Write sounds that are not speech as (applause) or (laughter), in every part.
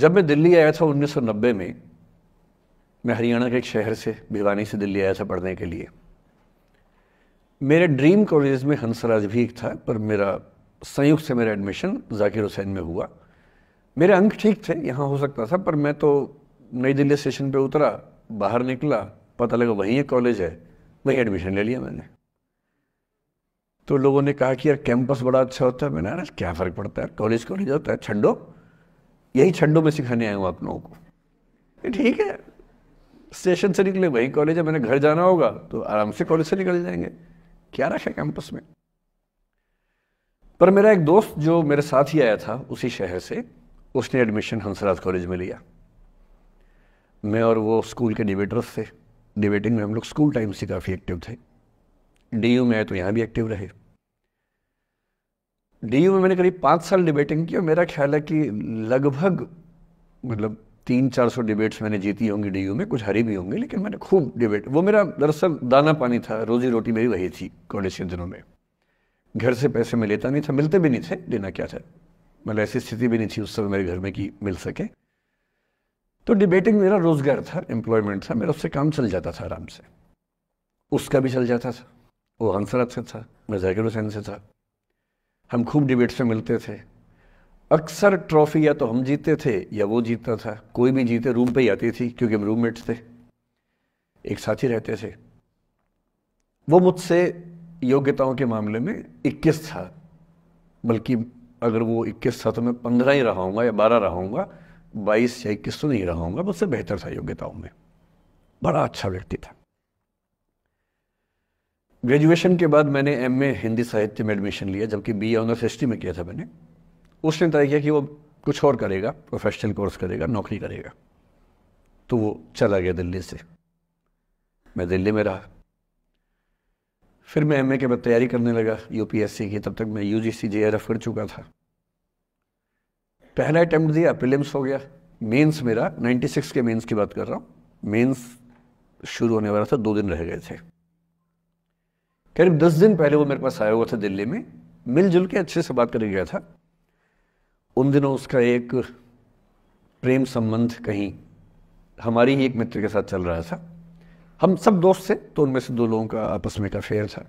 जब मैं दिल्ली आया था 1990 में मैं हरियाणा के एक शहर से भिवानी से दिल्ली आया था पढ़ने के लिए मेरे ड्रीम कॉलेज में हंसराज भी एक था पर मेरा संयुक्त से मेरा एडमिशन जाकिर हुसैन में हुआ मेरे अंक ठीक थे यहाँ हो सकता था पर मैं तो नई दिल्ली स्टेशन पे उतरा बाहर निकला पता लगा वहीं एक कॉलेज है वहीं एडमिशन ले लिया मैंने तो लोगों ने कहा कि यार कैंपस बड़ा अच्छा होता है मैंने यार क्या फ़र्क पड़ता है कॉलेज कॉलेज होता है छंडो यही छंडों में सिखाने आया हूँ आप लोगों को ठीक है स्टेशन से निकले वही कॉलेज है मैंने घर जाना होगा तो आराम से कॉलेज से निकल जाएंगे क्या रश है कैंपस में पर मेरा एक दोस्त जो मेरे साथ ही आया था उसी शहर से उसने एडमिशन हंसराज कॉलेज में लिया मैं और वो स्कूल के डिबेटर्स थे डिबेटिंग में हम लोग स्कूल टाइम से काफ़ी एक्टिव थे डी में आए तो यहाँ भी एक्टिव रहे डी में मैंने करीब पाँच साल डिबेटिंग की और मेरा ख्याल है कि लगभग मतलब तीन चार सौ डिबेट्स मैंने जीती होंगी डी में कुछ हरी भी होंगी लेकिन मैंने खूब डिबेट वो मेरा दरअसल दाना पानी था रोजी रोटी मेरी वही थी कॉलेज के दिनों में घर से पैसे में लेता नहीं था मिलते भी नहीं थे देना क्या था मतलब ऐसी स्थिति भी नहीं थी उस समय मेरे घर में कि मिल सके तो डिबेटिंग मेरा रोजगार था एम्प्लॉयमेंट था मेरा उससे काम चल जाता था आराम से उसका भी चल जाता था वो हंसरत से था मैं जाकिर हुसैन से था हम खूब डिबेट्स में मिलते थे अक्सर ट्रॉफी या तो हम जीतते थे या वो जीतता था कोई भी जीते रूम पे ही आती थी क्योंकि हम रूममेट्स थे एक साथ ही रहते थे वो मुझसे योग्यताओं के मामले में 21 था बल्कि अगर वो 21 था तो मैं पंद्रह ही रहा या रहा हूँगा बाईस या इक्कीस तो नहीं रहा हूँगा मुझसे बेहतर था योग्यताओं में बड़ा अच्छा व्यक्ति था ग्रेजुएशन के बाद मैंने एम ए हिंदी साहित्य में एडमिशन लिया जबकि बी ए ऑनर्स हिस्ट्री में किया था मैंने उसने तय किया कि वो कुछ और करेगा प्रोफेशनल कोर्स करेगा नौकरी करेगा तो वो चला गया दिल्ली से मैं दिल्ली में रहा फिर मैं एमए के बाद तैयारी करने लगा यूपीएससी की तब तक मैं यूजीसी जेआरएफ कर चुका था पहला अटैम्प्ट दिया प्रिलिम्स हो गया मेंस मेरा 96 के मेंस की बात कर रहा हूँ मेंस शुरू होने वाला था दो दिन रह गए थे करीब दस दिन पहले वो मेरे पास आया हुआ था दिल्ली में मिलजुल के अच्छे से बात कर गया था उन दिनों उसका एक प्रेम संबंध कहीं हमारी ही एक मित्र के साथ चल रहा था हम सब दोस्त थे तो उनमें से दो लोगों का आपस में एक अफेयर था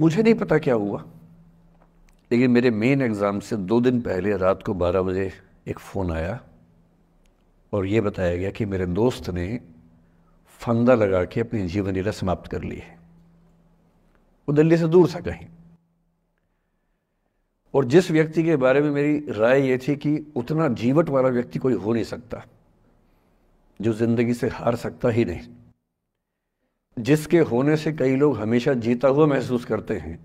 मुझे नहीं पता क्या हुआ लेकिन मेरे मेन एग्ज़ाम से दो दिन पहले रात को बारह बजे एक फ़ोन आया और ये बताया गया कि मेरे दोस्त ने फंदा लगा के अपनी जीवन लीला समाप्त कर ली है वो दिल्ली से दूर था कहीं और जिस व्यक्ति के बारे में मेरी राय ये थी कि उतना जीवट वाला व्यक्ति कोई हो नहीं सकता जो जिंदगी से हार सकता ही नहीं जिसके होने से कई लोग हमेशा जीता हुआ महसूस करते हैं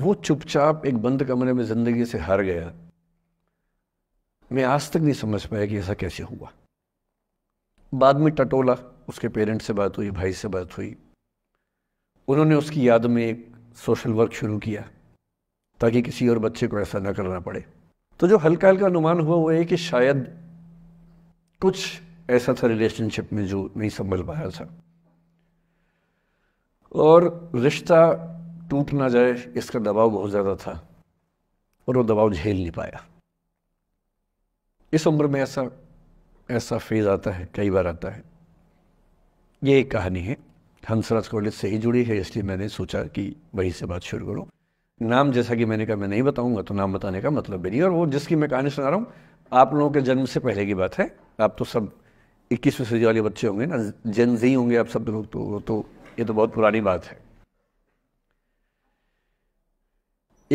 वो चुपचाप एक बंद कमरे में जिंदगी से हार गया मैं आज तक नहीं समझ पाया कि ऐसा कैसे हुआ बाद में टटोला उसके पेरेंट्स से बात हुई भाई से बात हुई उन्होंने उसकी याद में एक सोशल वर्क शुरू किया ताकि किसी और बच्चे को ऐसा ना करना पड़े तो जो हल्का हल्का अनुमान हुआ वो है कि शायद कुछ ऐसा था रिलेशनशिप में जो नहीं संभल पाया था और रिश्ता टूट ना जाए इसका दबाव बहुत ज़्यादा था और वो दबाव झेल नहीं पाया इस उम्र में ऐसा ऐसा फेज़ आता है कई बार आता है ये एक कहानी है हंसराज कॉलेज से ही जुड़ी है इसलिए मैंने सोचा कि वहीं से बात शुरू करूँ नाम जैसा कि मैंने कहा मैं नहीं बताऊंगा तो नाम बताने का मतलब भी नहीं और वो जिसकी मैं कहानी सुना रहा हूँ आप लोगों के जन्म से पहले की बात है आप तो सब इक्कीसवीं सदी वाले बच्चे होंगे ना जन जी होंगे आप सब लोग तो तो ये तो बहुत पुरानी बात है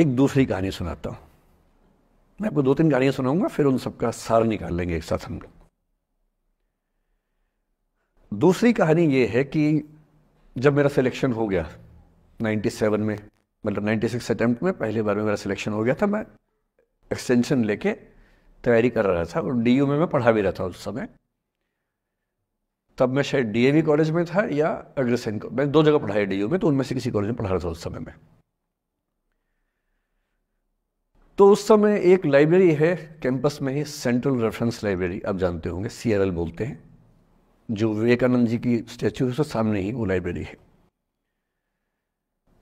एक दूसरी कहानी सुनाता हूँ मैं आपको दो तीन कहानियाँ सुनाऊंगा फिर उन सबका सार निकाल लेंगे एक साथ हम लोग दूसरी कहानी ये है कि जब मेरा सिलेक्शन हो गया 97 में मतलब 96 अटैम्प्ट में पहली बार में मेरा सिलेक्शन हो गया था मैं एक्सटेंशन लेके तैयारी कर रहा था और डी में मैं पढ़ा भी रहा था उस समय तब मैं शायद डी कॉलेज में था या अग्रसेन मैं दो जगह पढ़ाई डी में तो उनमें से किसी कॉलेज में पढ़ा रहा था उस समय में तो उस समय एक लाइब्रेरी है कैंपस में ही सेंट्रल रेफरेंस लाइब्रेरी आप जानते होंगे सी बोलते हैं जो विवेकानंद जी की स्टैचू है उसके सामने ही वो लाइब्रेरी है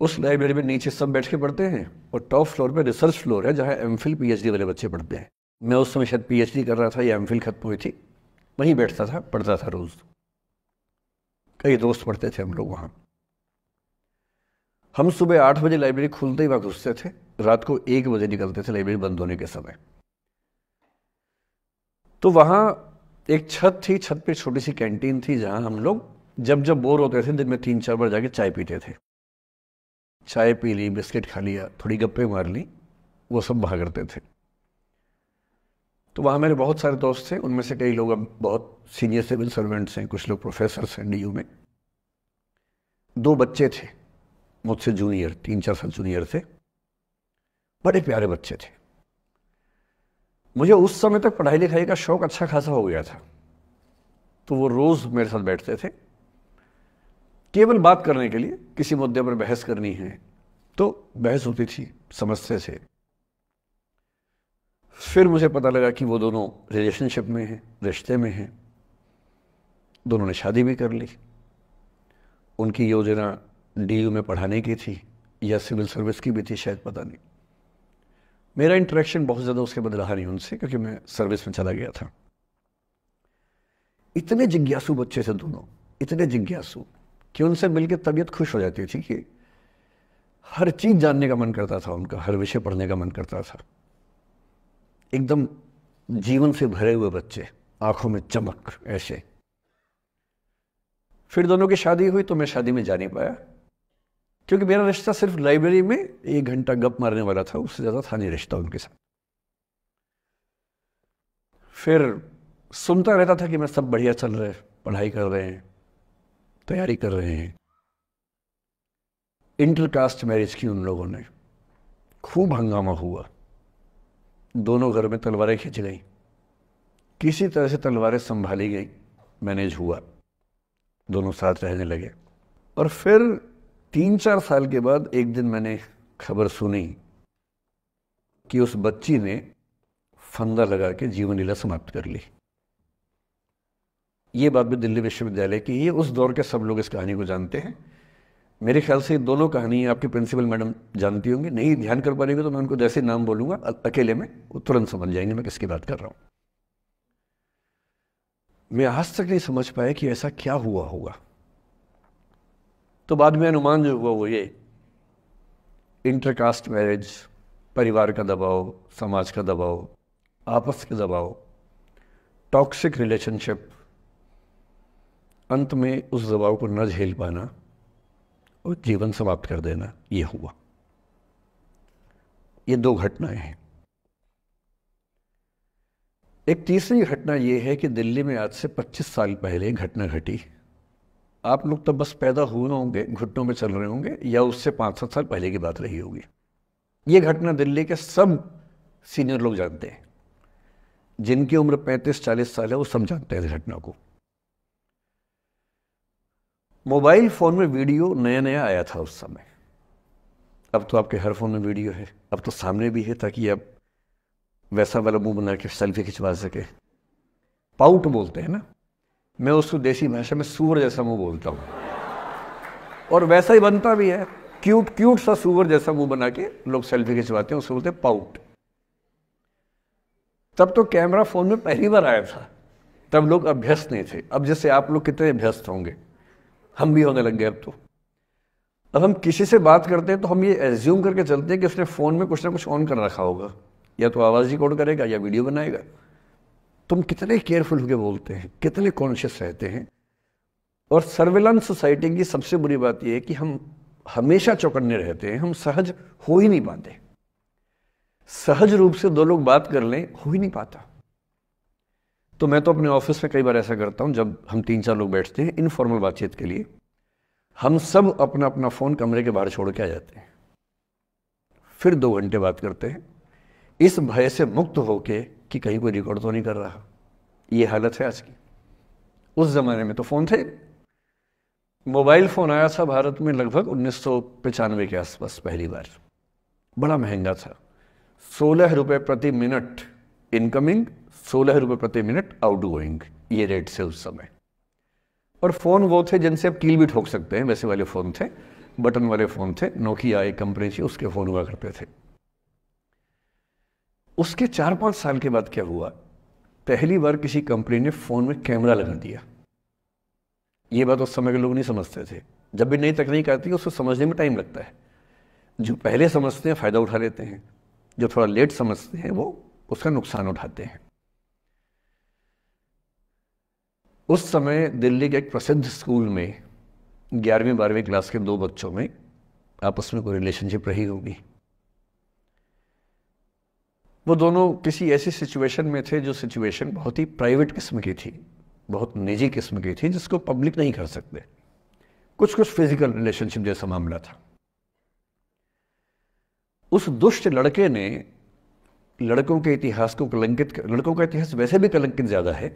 उस लाइब्रेरी में नीचे सब बैठ के पढ़ते हैं और टॉप फ्लोर पे रिसर्च फ्लोर है जहाँ एम फिल वाले बच्चे पढ़ते हैं मैं उस समय शायद पी कर रहा था या एम फिल खत्म हुई थी वहीं बैठता था पढ़ता था रोज़ कई दोस्त पढ़ते थे हम लोग वहाँ हम सुबह आठ बजे लाइब्रेरी खुलते ही वहाँ घुसते थे रात को एक बजे निकलते थे लाइब्रेरी बंद होने के समय तो वहाँ एक छत थी छत पे छोटी सी कैंटीन थी जहाँ हम लोग जब जब बोर होते थे दिन में तीन चार बार जाके चाय पीते थे चाय पी ली बिस्किट खा लिया थोड़ी गप्पे मार ली वो सब वहाँ करते थे तो वहाँ मेरे बहुत सारे दोस्त थे उनमें से कई लोग अब बहुत सीनियर सिविल सर्वेंट्स हैं कुछ लोग प्रोफेसर हैं डी में दो बच्चे थे मुझसे जूनियर तीन चार साल जूनियर थे बड़े प्यारे बच्चे थे मुझे उस समय तक पढ़ाई लिखाई का शौक़ अच्छा खासा हो गया था तो वो रोज़ मेरे साथ बैठते थे केवल बात करने के लिए किसी मुद्दे पर बहस करनी है तो बहस होती थी समझते थे फिर मुझे पता लगा कि वो दोनों रिलेशनशिप में हैं रिश्ते में हैं दोनों ने शादी भी कर ली उनकी योजना डी में पढ़ाने की थी या सिविल सर्विस की भी थी शायद पता नहीं मेरा इंटरेक्शन बहुत ज़्यादा उसके बाद रहा नहीं उनसे क्योंकि मैं सर्विस में चला गया था इतने जिज्ञासु बच्चे थे दोनों इतने जिज्ञासु कि उनसे मिलकर तबीयत खुश हो जाती थी कि हर चीज़ जानने का मन करता था उनका हर विषय पढ़ने का मन करता था एकदम जीवन से भरे हुए बच्चे आंखों में चमक ऐसे फिर दोनों की शादी हुई तो मैं शादी में जा नहीं पाया क्योंकि मेरा रिश्ता सिर्फ लाइब्रेरी में एक घंटा गप मारने वाला था उससे ज़्यादा था नहीं रिश्ता उनके साथ फिर सुनता रहता था कि मैं सब बढ़िया चल रहे पढ़ाई कर रहे हैं तैयारी कर रहे हैं इंटर कास्ट मैरिज की उन लोगों ने खूब हंगामा हुआ दोनों घर में तलवारें खींच गई किसी तरह से तलवारें संभाली गई मैनेज हुआ दोनों साथ रहने लगे और फिर तीन चार साल के बाद एक दिन मैंने खबर सुनी कि उस बच्ची ने फंदा लगा के जीवन लीला समाप्त कर ली ये बात भी दिल्ली विश्वविद्यालय की ये उस दौर के सब लोग इस कहानी को जानते हैं मेरे ख्याल से दोनों कहानी आपके प्रिंसिपल मैडम जानती होंगी नहीं ध्यान कर पा रही तो मैं उनको जैसे नाम बोलूंगा अकेले में वो तुरंत समझ जाएंगे मैं किसकी बात कर रहा हूं मैं आज तक नहीं समझ पाया कि ऐसा क्या हुआ होगा तो बाद में अनुमान जो हुआ वो ये इंटरकास्ट मैरिज परिवार का दबाव समाज का दबाव आपस के दबाव टॉक्सिक रिलेशनशिप अंत में उस दबाव को न झेल पाना और जीवन समाप्त कर देना ये हुआ ये दो घटनाएं हैं एक तीसरी घटना ये है कि दिल्ली में आज से 25 साल पहले घटना घटी आप लोग तो बस पैदा हुए होंगे घुटनों में चल रहे होंगे या उससे पाँच सात साल पहले की बात रही होगी ये घटना दिल्ली के सब सीनियर लोग जानते हैं जिनकी उम्र पैंतीस चालीस साल है वो सब जानते हैं इस घटना को मोबाइल फ़ोन में वीडियो नया नया आया था उस समय अब तो आपके हर फ़ोन में वीडियो है अब तो सामने भी है ताकि आप वैसा वाला मुंह बना के सेल्फी खिंचवा सके पाउट बोलते हैं ना मैं उसको देसी भाषा में सूअर जैसा मुंह बोलता हूँ और वैसा ही बनता भी है क्यूट क्यूट सा सूअर जैसा मुंह बना के लोग सेल्फी खिंचवाते हैं उसको बोलते हैं पाउट तब तो कैमरा फोन में पहली बार आया था तब लोग अभ्यस्त नहीं थे अब जैसे आप लोग कितने अभ्यस्त होंगे हम भी होने लग गए अब तो अब हम किसी से बात करते हैं तो हम ये एज्यूम करके चलते हैं कि उसने फ़ोन में कुछ ना कुछ ऑन कर रखा होगा या तो आवाज़ रिकॉर्ड करेगा या वीडियो बनाएगा तुम कितने केयरफुल होकर बोलते हैं कितने कॉन्शियस रहते हैं और सर्वेलेंस सोसाइटी की सबसे बुरी बात यह है कि हम हमेशा चौकन्ने रहते हैं हम सहज हो ही नहीं पाते सहज रूप से दो लोग बात कर लें हो ही नहीं पाता तो मैं तो अपने ऑफिस में कई बार ऐसा करता हूं जब हम तीन चार लोग बैठते हैं इनफॉर्मल बातचीत के लिए हम सब अपना अपना फ़ोन कमरे के बाहर छोड़ के आ जाते हैं फिर दो घंटे बात करते हैं इस भय से मुक्त होके कि कहीं कोई रिकॉर्ड तो नहीं कर रहा ये हालत है आज की उस ज़माने में तो फ़ोन थे मोबाइल फ़ोन आया था भारत में लगभग उन्नीस सौ पचानवे के आसपास पहली बार बड़ा महंगा था सोलह रुपये प्रति मिनट इनकमिंग सोलह रुपये प्रति मिनट आउट गोइंग ये रेट से उस समय और फ़ोन वो थे जिनसे आप कील भी ठोक सकते हैं वैसे वाले फ़ोन थे बटन वाले फ़ोन थे नोकिया एक कंपनी थी उसके फ़ोन हुआ करते थे उसके चार पांच साल के बाद क्या हुआ पहली बार किसी कंपनी ने फ़ोन में कैमरा लगा दिया ये बात उस समय के लोग नहीं समझते थे जब भी नई तकनीक आती है उसको समझने में टाइम लगता है जो पहले समझते हैं फ़ायदा उठा लेते हैं जो थोड़ा लेट समझते हैं वो उसका नुकसान उठाते हैं उस समय दिल्ली के एक प्रसिद्ध स्कूल में ग्यारहवीं बारहवीं क्लास के दो बच्चों में आपस में कोई रिलेशनशिप रही होगी वो दोनों किसी ऐसी सिचुएशन में थे जो सिचुएशन बहुत ही प्राइवेट किस्म की थी बहुत निजी किस्म की थी जिसको पब्लिक नहीं कर सकते कुछ कुछ फिजिकल रिलेशनशिप जैसा मामला था उस दुष्ट लड़के ने लड़कों के इतिहास को कलंकित लड़कों का इतिहास वैसे भी कलंकित ज़्यादा है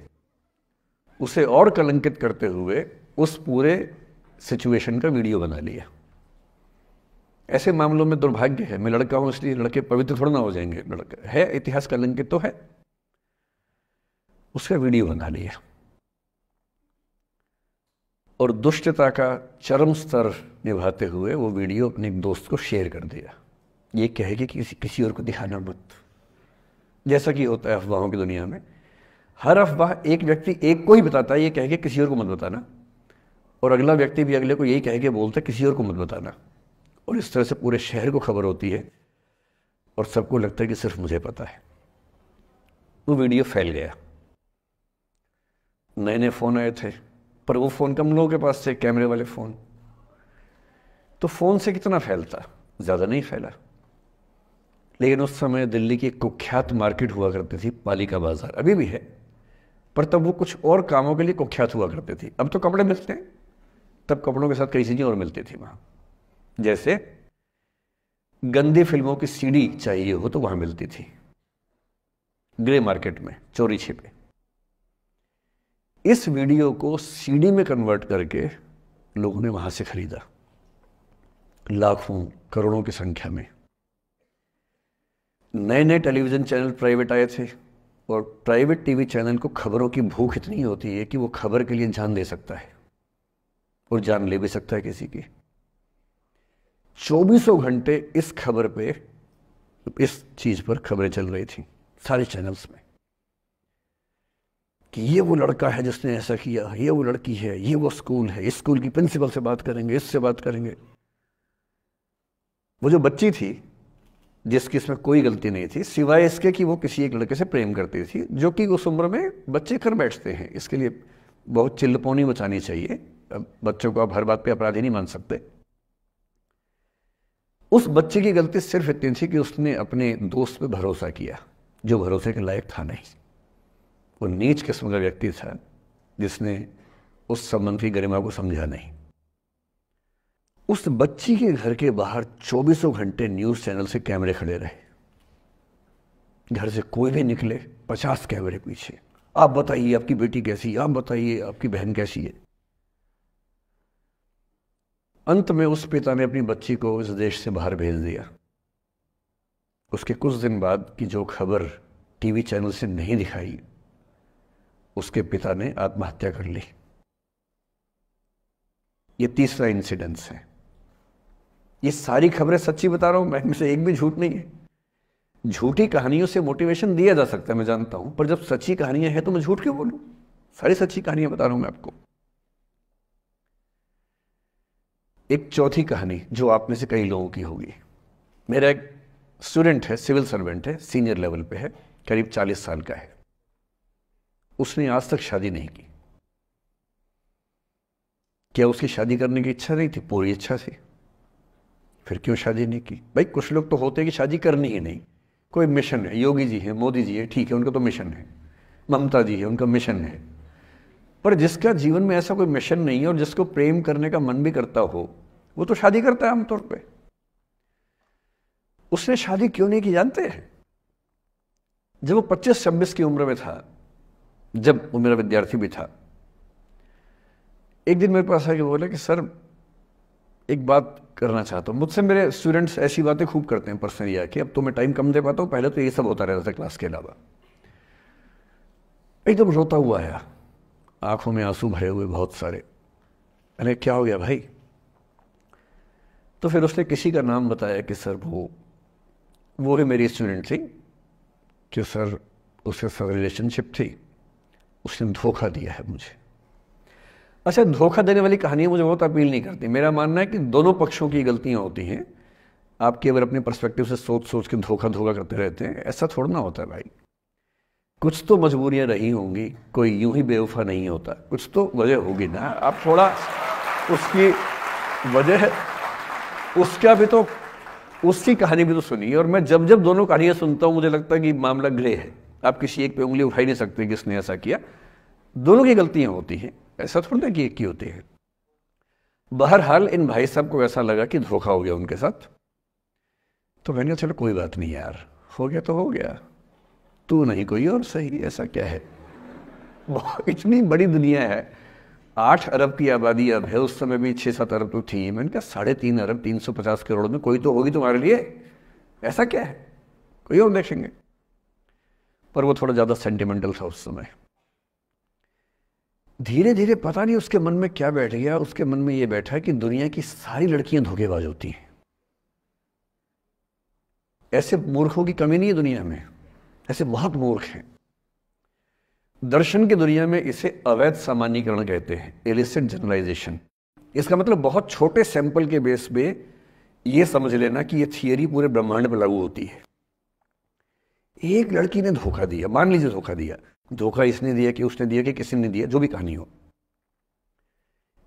उसे और कलंकित करते हुए उस पूरे सिचुएशन का वीडियो बना लिया ऐसे मामलों में दुर्भाग्य है मैं लड़का हूँ इसलिए लड़के पवित्र थोड़ा ना हो जाएंगे लड़का है इतिहास का कलंकित तो है उसका वीडियो बना लिया और दुष्टता का चरम स्तर निभाते हुए वो वीडियो अपने एक दोस्त को शेयर कर दिया ये कहेगी कि किसी किसी और को दिखाना मत जैसा कि होता है अफवाहों की दुनिया में हर अफवाह एक व्यक्ति एक को ही बताता है ये कह के किसी और को मत बताना और अगला व्यक्ति भी अगले को यही कह के बोलता है किसी और को मत बताना और इस तरह से पूरे शहर को खबर होती है और सबको लगता है कि सिर्फ मुझे पता है वो वीडियो फैल गया नए नए फ़ोन आए थे पर वो फ़ोन कम लोगों के पास थे कैमरे वाले फ़ोन तो फ़ोन से कितना फैलता ज़्यादा नहीं फैला लेकिन उस समय दिल्ली की कुख्यात मार्केट हुआ करती थी पाली का बाज़ार अभी भी है पर तब वो कुछ और कामों के लिए कुख्यात हुआ करती थी अब तो कपड़े मिलते हैं तब कपड़ों के साथ कई चीज़ें और मिलती थी वहाँ जैसे गंदी फिल्मों की सीडी चाहिए हो तो वहां मिलती थी ग्रे मार्केट में चोरी छिपे इस वीडियो को सीडी में कन्वर्ट करके लोगों ने वहां से खरीदा लाखों करोड़ों की संख्या में नए नए टेलीविज़न चैनल प्राइवेट आए थे और प्राइवेट टीवी चैनल को खबरों की भूख इतनी होती है कि वो खबर के लिए जान दे सकता है और जान ले भी सकता है किसी की चौबीसों घंटे इस खबर पे इस चीज़ पर खबरें चल रही थी सारे चैनल्स में कि ये वो लड़का है जिसने ऐसा किया ये वो लड़की है ये वो स्कूल है इस स्कूल की प्रिंसिपल से बात करेंगे इससे बात करेंगे वो जो बच्ची थी जिसकी इसमें कोई गलती नहीं थी सिवाय इसके कि वो किसी एक लड़के से प्रेम करती थी जो कि उस उम्र में बच्चे घर बैठते हैं इसके लिए बहुत चिल्लपोनी बचानी चाहिए बच्चों को आप हर बात पे अपराधी नहीं मान सकते उस बच्चे की गलती सिर्फ इतनी थी कि उसने अपने दोस्त पे भरोसा किया जो भरोसे के लायक था नहीं वो नीच किस्म का व्यक्ति था जिसने उस संबंध की गरिमा को समझा नहीं उस बच्ची के घर के बाहर चौबीसों घंटे न्यूज़ चैनल से कैमरे खड़े रहे घर से कोई भी निकले पचास कैमरे पीछे आप बताइए आपकी बेटी कैसी आप बताइए आपकी बहन कैसी है अंत में उस पिता ने अपनी बच्ची को इस देश से बाहर भेज दिया उसके कुछ दिन बाद की जो खबर टीवी चैनल से नहीं दिखाई उसके पिता ने आत्महत्या कर ली ये तीसरा इंसिडेंस है ये सारी खबरें सच्ची बता रहा हूं मैं से एक भी झूठ नहीं है झूठी कहानियों से मोटिवेशन दिया जा सकता है मैं जानता हूं पर जब सच्ची कहानियां हैं तो मैं झूठ क्यों बोलूं सारी सच्ची कहानियां बता रहा हूं मैं आपको एक चौथी कहानी जो आप में से कई लोगों की होगी मेरा एक स्टूडेंट है सिविल सर्वेंट है सीनियर लेवल पे है करीब चालीस साल का है उसने आज तक शादी नहीं की क्या उसकी शादी करने की इच्छा नहीं थी पूरी इच्छा थी फिर क्यों शादी नहीं की भाई कुछ लोग तो होते हैं कि शादी करनी ही नहीं कोई मिशन है योगी जी है मोदी जी है ठीक है उनका तो मिशन है ममता जी है उनका मिशन है पर जिसका जीवन में ऐसा कोई मिशन नहीं है और जिसको प्रेम करने का मन भी करता हो वो तो शादी करता है आमतौर पे उसने शादी क्यों नहीं की जानते हैं जब वो 25 छब्बीस की उम्र में था जब वो मेरा विद्यार्थी भी था एक दिन मेरे पास आके बोले कि सर एक बात करना चाहता हूँ मुझसे मेरे स्टूडेंट्स ऐसी बातें खूब करते हैं पर्सनली आके अब तो मैं टाइम कम दे पाता हूँ पहले तो ये सब होता रहता था क्लास के अलावा एकदम रोता हुआ आया आंखों में आंसू भरे हुए बहुत सारे अरे क्या हो गया भाई तो फिर उसने किसी का नाम बताया कि सर वो वो भी मेरी स्टूडेंट थी कि सर उसके साथ रिलेशनशिप थी उसने धोखा दिया है मुझे अच्छा धोखा देने वाली कहानियाँ मुझे बहुत अपील नहीं करती मेरा मानना है कि दोनों पक्षों की गलतियाँ होती हैं आप केवल अपने पर्सपेक्टिव से सोच सोच के धोखा धोखा करते रहते हैं ऐसा थोड़ा ना होता है भाई कुछ तो मजबूरियाँ रही होंगी कोई यूं ही बेवफा नहीं होता कुछ तो वजह होगी ना आप थोड़ा उसकी वजह उसका भी तो उसकी कहानी भी तो सुनिए और मैं जब जब दोनों कहानियाँ सुनता हूँ मुझे लगता है कि मामला ग्रे है आप किसी एक पे उंगली उठा ही नहीं सकते कि ऐसा किया दोनों की गलतियाँ होती हैं ऐसा थोड़ी ना कि एक की होती है बहरहाल इन भाई साहब को ऐसा लगा कि धोखा हो गया उनके साथ तो मैंने कहा चलो कोई बात नहीं यार हो गया तो हो गया तू नहीं कोई और सही ऐसा क्या है इतनी बड़ी दुनिया है आठ अरब की आबादी अब है उस समय भी छः सात अरब तो थी मैंने कहा साढ़े तीन अरब तीन सौ पचास करोड़ में कोई तो होगी तुम्हारे लिए ऐसा क्या है कोई और देखेंगे पर वो थोड़ा ज़्यादा सेंटिमेंटल था उस समय धीरे धीरे पता नहीं उसके मन में क्या बैठ गया उसके मन में ये बैठा कि दुनिया की सारी लड़कियां धोखेबाज होती हैं ऐसे मूर्खों की कमी नहीं है दुनिया में ऐसे बहुत मूर्ख हैं दर्शन की दुनिया में इसे अवैध सामान्यकरण कहते हैं एलिसिट जनरलाइजेशन इसका मतलब बहुत छोटे सैंपल के बेस पे यह समझ लेना कि यह थियरी पूरे ब्रह्मांड पर लागू होती है एक लड़की ने धोखा दिया मान लीजिए धोखा दिया धोखा इसने दिया कि उसने दिया कि किसी ने दिया जो भी कहानी हो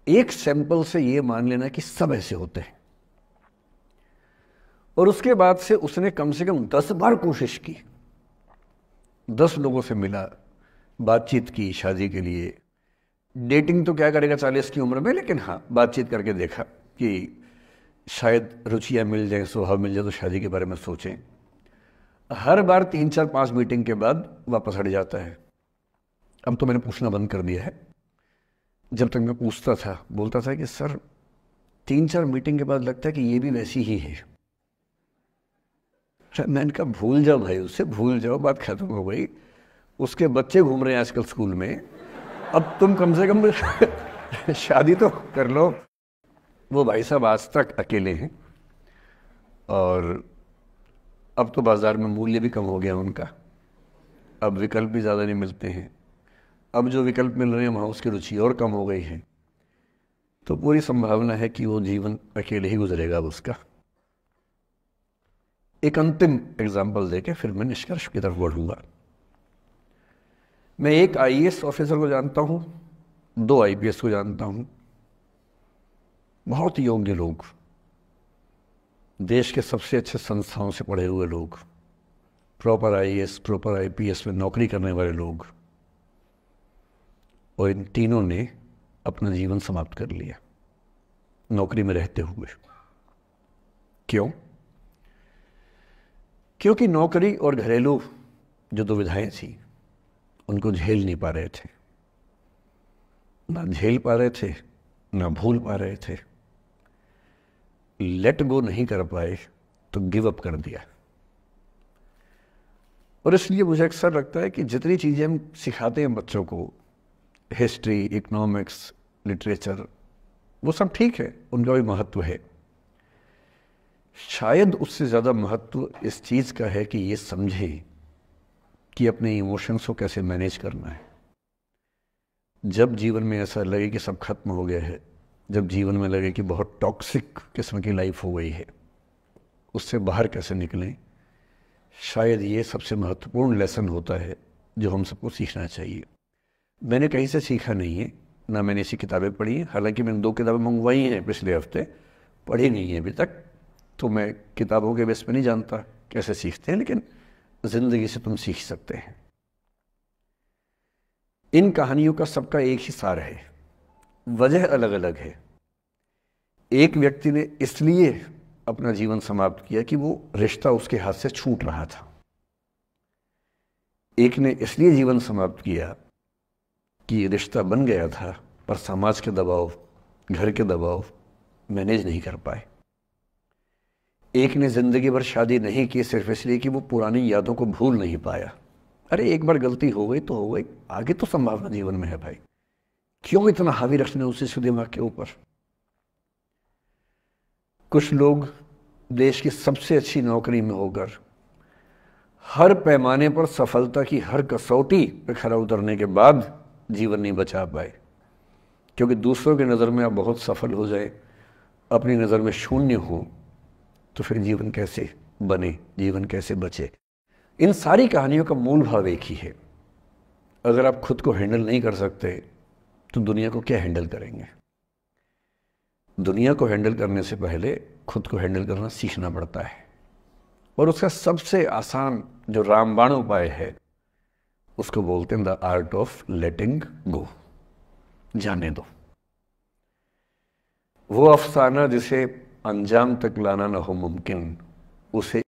एक सैंपल से यह मान लेना कि सब ऐसे होते हैं और उसके बाद से उसने कम से कम दस बार कोशिश की दस लोगों से मिला बातचीत की शादी के लिए डेटिंग तो क्या करेगा चालीस की उम्र में लेकिन हाँ बातचीत करके देखा कि शायद रुचियाँ मिल जाए सुहाव मिल जाए तो शादी के बारे में सोचें हर बार तीन चार पाँच मीटिंग के बाद वापस हट जाता है अब तो मैंने पूछना बंद कर दिया है जब तक मैं पूछता था बोलता था कि सर तीन चार मीटिंग के बाद लगता है कि ये भी वैसी ही है अच्छा, मैंने कहा भूल जाओ भाई उससे भूल जाओ बात खत्म हो गई उसके बच्चे घूम रहे हैं आजकल स्कूल में अब तुम कम से कम (laughs) शादी तो कर लो वो भाई साहब आज तक अकेले हैं और अब तो बाज़ार में मूल्य भी कम हो गया उनका अब विकल्प भी ज़्यादा नहीं मिलते हैं अब जो विकल्प मिल रहे हैं वहाँ उसकी रुचि और कम हो गई है तो पूरी संभावना है कि वो जीवन अकेले ही गुजरेगा उसका एक अंतिम एग्जाम्पल देके फिर मैं निष्कर्ष की तरफ बढ़ूंगा मैं एक आई ऑफिसर को जानता हूं दो आई को जानता हूं बहुत योग्य लोग देश के सबसे अच्छे संस्थाओं से पढ़े हुए लोग प्रॉपर आई प्रॉपर आई में नौकरी करने वाले लोग और इन तीनों ने अपना जीवन समाप्त कर लिया नौकरी में रहते हुए क्यों क्योंकि नौकरी और घरेलू जो दुविधाएं थी उनको झेल नहीं पा रहे थे ना झेल पा रहे थे ना भूल पा रहे थे लेट गो नहीं कर पाए तो गिव अप कर दिया और इसलिए मुझे अक्सर लगता है कि जितनी चीज़ें हम सिखाते हैं बच्चों को हिस्ट्री इकोनॉमिक्स लिटरेचर वो सब ठीक है उनका भी महत्व है शायद उससे ज़्यादा महत्व इस चीज़ का है कि ये समझे कि अपने इमोशंस को कैसे मैनेज करना है जब जीवन में ऐसा लगे कि सब खत्म हो गया है जब जीवन में लगे कि बहुत टॉक्सिक किस्म की लाइफ हो गई है उससे बाहर कैसे निकलें शायद ये सबसे महत्वपूर्ण लेसन होता है जो हम सबको सीखना चाहिए मैंने कहीं से सीखा नहीं है ना मैंने ऐसी किताबें पढ़ी हैं हालांकि मैंने दो किताबें मंगवाई हैं पिछले हफ्ते पढ़ी नहीं है अभी तक तो मैं किताबों के बेस पर नहीं जानता कैसे सीखते हैं लेकिन ज़िंदगी से तुम सीख सकते हैं इन कहानियों का सबका एक ही सार है वजह अलग अलग है एक व्यक्ति ने इसलिए अपना जीवन समाप्त किया कि वो रिश्ता उसके हाथ से छूट रहा था एक ने इसलिए जीवन समाप्त किया कि रिश्ता बन गया था पर समाज के दबाव घर के दबाव मैनेज नहीं कर पाए एक ने ज़िंदगी भर शादी नहीं की सिर्फ इसलिए कि वो पुरानी यादों को भूल नहीं पाया अरे एक बार गलती हो गई तो हो गई आगे तो संभावना जीवन में है भाई क्यों इतना हावी रखने उसी से दिमाग के ऊपर कुछ लोग देश की सबसे अच्छी नौकरी में होकर हर पैमाने पर सफलता की हर कसौटी पर खरा उतरने के बाद जीवन नहीं बचा पाए क्योंकि दूसरों की नज़र में आप बहुत सफल हो जाए अपनी नज़र में शून्य हो तो फिर जीवन कैसे बने जीवन कैसे बचे इन सारी कहानियों का मूल भाव एक ही है अगर आप खुद को हैंडल नहीं कर सकते तो दुनिया को क्या हैंडल करेंगे दुनिया को हैंडल करने से पहले खुद को हैंडल करना सीखना पड़ता है और उसका सबसे आसान जो रामबाण उपाय है उसको बोलते हैं the art of letting go जाने दो वो अफसाना जिसे अंजाम तक लाना ना हो मुमकिन उसे